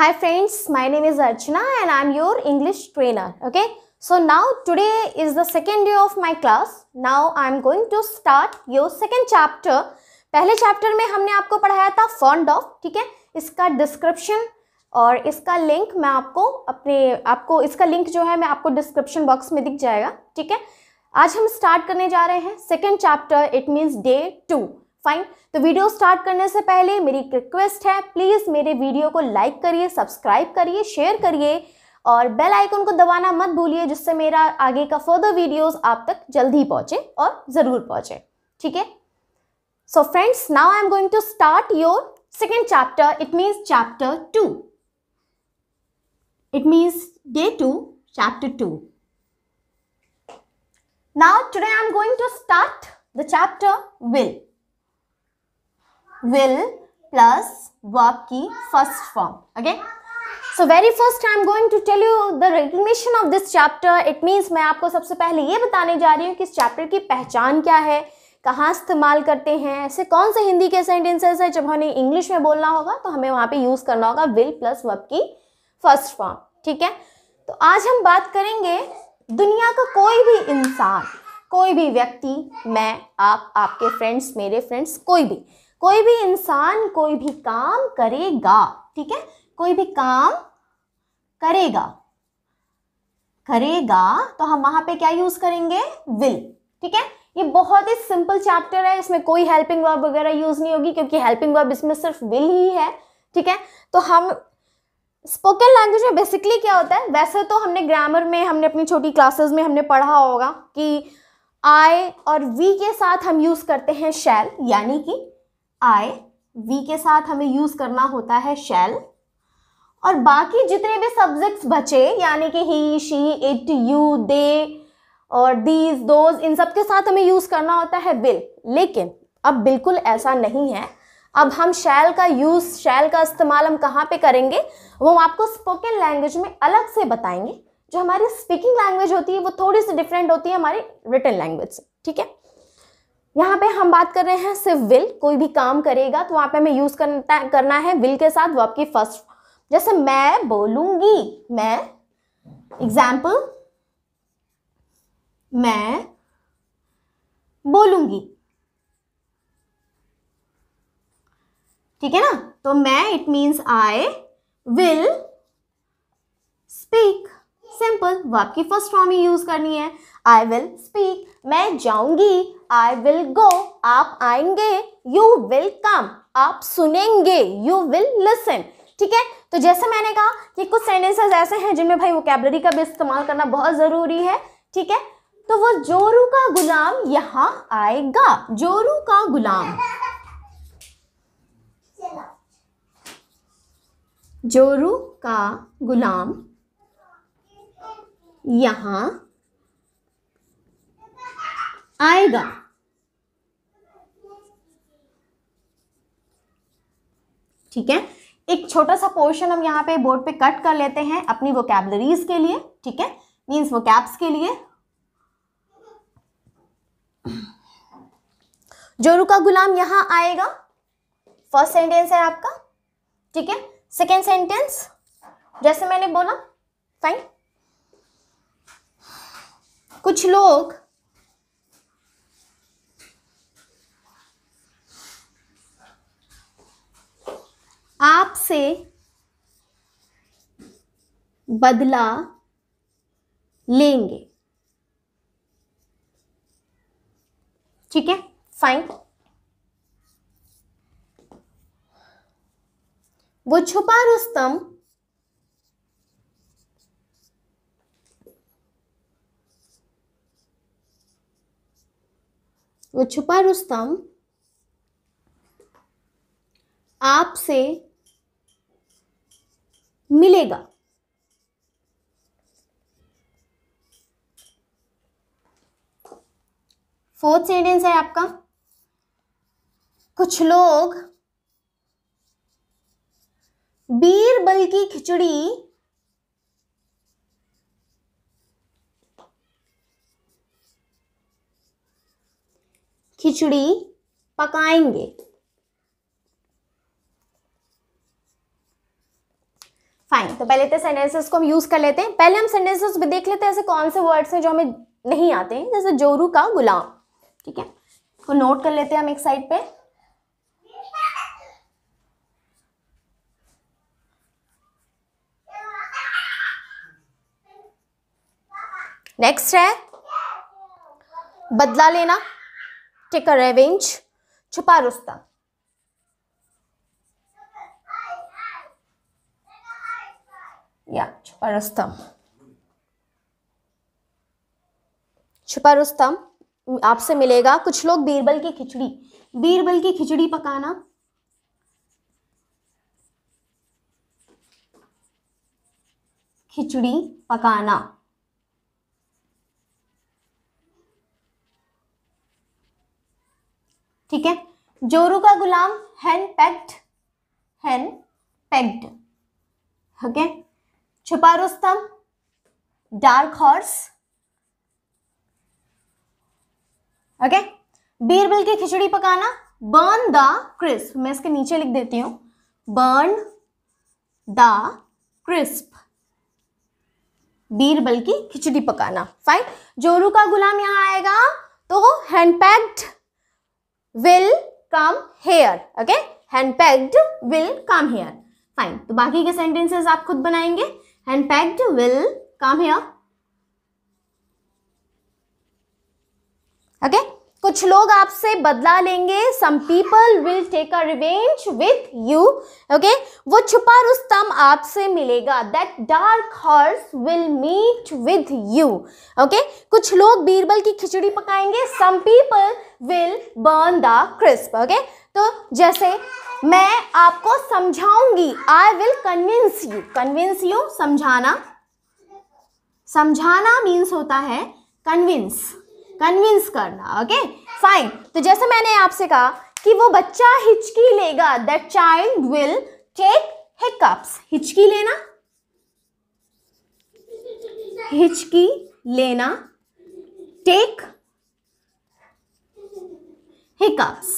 Hi friends, my name is Archana and I'm your English trainer. Okay, so now today is the second day of my class. Now I'm going to start your second chapter. पहले chapter में हमने आपको पढ़ाया था fond of ठीक है इसका description और इसका लिंक मैं आपको अपने आपको इसका लिंक जो है मैं आपको डिस्क्रिप्शन बॉक्स में दिख जाएगा ठीक है आज हम स्टार्ट करने जा रहे हैं second chapter it means day two fine तो वीडियो स्टार्ट करने से पहले मेरी एक रिक्वेस्ट है प्लीज़ मेरे वीडियो को लाइक करिए सब्सक्राइब करिए शेयर करिए और बेल आइकन को दबाना मत भूलिए जिससे मेरा आगे का फर्दर वीडियोस आप तक जल्दी पहुंचे और ज़रूर पहुंचे ठीक है so friends now I am going to start your second chapter it means chapter two means day two chapter two now now today i'm going to start the chapter will will plus verb ki first form okay so very first I am going to tell you the recognition of this chapter it means मैं आपको सबसे पहले ये बताने जा रही हूँ कि इस चैप्टर की पहचान क्या है कहाँ इस्तेमाल करते हैं ऐसे कौन से हिंदी के सेंटेंसेस हैं जब हमें इंग्लिश में बोलना होगा तो हमें वहाँ पे यूज़ करना होगा विल प्लस वर्ब की फर्स्ट फॉर्म ठीक है तो आज हम बात करेंगे दुनिया का कोई भी इंसान कोई भी व्यक्ति मैं आप आपके फ्रेंड्स मेरे फ्रेंड्स कोई भी कोई भी इंसान कोई भी काम करेगा ठीक है कोई भी काम करेगा करेगा तो हम वहां पे क्या यूज करेंगे विल ठीक है ये बहुत ही सिंपल चैप्टर है इसमें कोई हेल्पिंग वर्ब वगैरह यूज नहीं होगी क्योंकि हेल्पिंग वर्ब इसमें सिर्फ विल ही है ठीक है तो हम स्पोकन लैंग्वेज में बेसिकली क्या होता है वैसे तो हमने ग्रामर में हमने अपनी छोटी क्लासेस में हमने पढ़ा होगा कि आई और वी के साथ हम यूज़ करते हैं शैल यानी कि आई वी के साथ हमें यूज करना होता है शेल और बाकी जितने भी सब्जेक्ट्स बचे यानी कि he she it you they और दीज दोज इन सब के साथ हमें यूज करना होता है विल लेकिन अब बिल्कुल ऐसा नहीं है अब हम शैल का यूज शैल का इस्तेमाल हम कहाँ पे करेंगे वो हम आपको स्पोकन लैंग्वेज में अलग से बताएंगे जो हमारी स्पीकिंग लैंग्वेज होती है वो थोड़ी सी डिफरेंट होती है हमारी रिटर्न लैंग्वेज से ठीक है यहाँ पे हम बात कर रहे हैं सिर्फ विल कोई भी काम करेगा तो वहाँ पे हमें यूज़ करना करना है विल के साथ वो आपकी फर्स्ट जैसे मैं बोलूंगी मैं एग्जाम्पल मैं बोलूंगी ठीक है ना तो मैं it means I will speak simple वो आपकी फर्स्ट फॉर्म ही यूज़ करनी है आई विल स्पीक मैं जाऊंगी आई विल गो आप आएंगे यू विल कम आप सुनेंगे यू विल लिसन ठीक है तो जैसे मैंने कहा कि कुछ सेंटेंसेस ऐसे हैं जिनमें भाई वोकेबलरी का भी इस्तेमाल करना बहुत ज़रूरी है ठीक है तो वो जोरू का गुलाम यहां आएगा जोरू का गुलाम जोरू का गुलाम यहां आएगा ठीक है एक छोटा सा पोर्शन हम यहां पे बोर्ड पे कट कर लेते हैं अपनी कैबलरीज के लिए ठीक है मीन्स कैप्स के लिए जोरू का गुलाम यहां आएगा फर्स्ट सेंटेंस है आपका ठीक है सेकेंड सेंटेंस जैसे मैंने बोला फाइन कुछ लोग से बदला लेंगे ठीक है फाइन वो छुपा रुस्तम वो छुपा रुस्तम आपसे मिलेगा फोर्थ सेंटेंस है आपका कुछ लोग बीरबल की खिचड़ी खिचड़ी पकाएंगे फाइन तो पहले इतने तो सेंटेंसेस को हम यूज़ कर लेते हैं पहले हम सेंटेंसेस भी देख लेते हैं ऐसे कौन से वर्ड्स हैं जो हमें नहीं आते हैं जैसे जोरू का गुलाम ठीक है तो नोट कर लेते हैं हम एक साइड पे नेक्स्ट है बदला लेना टेक अ रेवेंज छुपा रुस्ता छुपारस्तम छुपारस्तम आपसे मिलेगा कुछ लोग बीरबल की खिचड़ी बीरबल की खिचड़ी पकाना खिचड़ी पकाना ठीक है जोरू का गुलाम henpecked henpecked okay okay? छुपा रुस्तम डार्क हॉर्स ओके बीरबल की खिचड़ी पकाना बर्न द क्रिस्प मैं इसके नीचे लिख देती हूं बर्न द क्रिस्प बीरबल की खिचड़ी पकाना फाइन जोरू का गुलाम यहां आएगा तो henpecked will come here okay henpecked will come here fine तो बाकी के सेंटेंसेस आप खुद बनाएंगे and pegged will come here. Okay. कुछ लोग आपसे बदला लेंगे some people will take a revenge with you okay वो छुपा रुस्तम आपसे मिलेगा that dark horse will meet with you okay कुछ लोग बीरबल की खिचड़ी पकाएंगे some people will burn the crisp okay तो जैसे मैं आपको समझाऊंगी I will convince you convince you समझाना समझाना मीन्स होता है कन्विंस कन्विंस करना ओके फाइन तो जैसे मैंने आपसे कहा कि वो बच्चा हिचकी लेगा the child will take hiccups हिचकी लेना हिचकी लेना take hiccups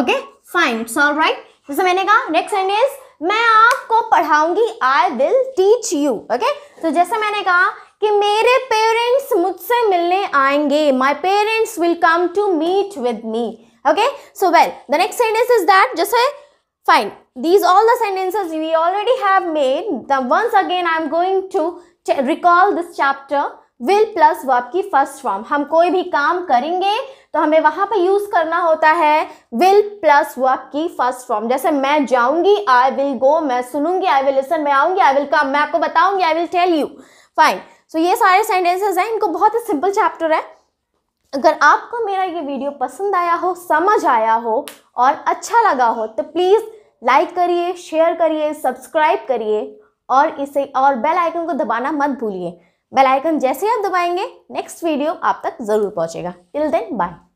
okay fine it's all right जैसे मैंने कहा नेक्स्ट सेंटेंस मैं आपको पढ़ाऊंगी I will teach you okay तो जैसे मैंने कहा कि मेरे पेरेंट्स मुझसे मिलने आएंगे my parents will come to meet with me okay so well the next sentence is that जैसे fine these all sentences we already have made the ones again I am going to recall this chapter will plus verb की first form हम कोई भी काम करेंगे तो हमें वहां पर यूज करना होता है विल प्लस वर्ब की फर्स्ट फॉर्म जैसे मैं जाऊंगी आई विल गो मैं सुनूंगी आई विल लिसन मैं आऊंगी आई विल कम मैं आपको बताऊंगी I will tell you fine so so, ये सारे सेंटेंसेस हैं इनको बहुत ही सिंपल चैप्टर है अगर आपको मेरा ये वीडियो पसंद आया हो समझ आया हो और अच्छा लगा हो तो प्लीज़ लाइक करिए शेयर करिए सब्सक्राइब करिए और इसे और बेल आइकन को दबाना मत भूलिए बेल आइकन जैसे ही आप दबाएंगे नेक्स्ट वीडियो आप तक ज़रूर पहुंचेगा टिल देन बाय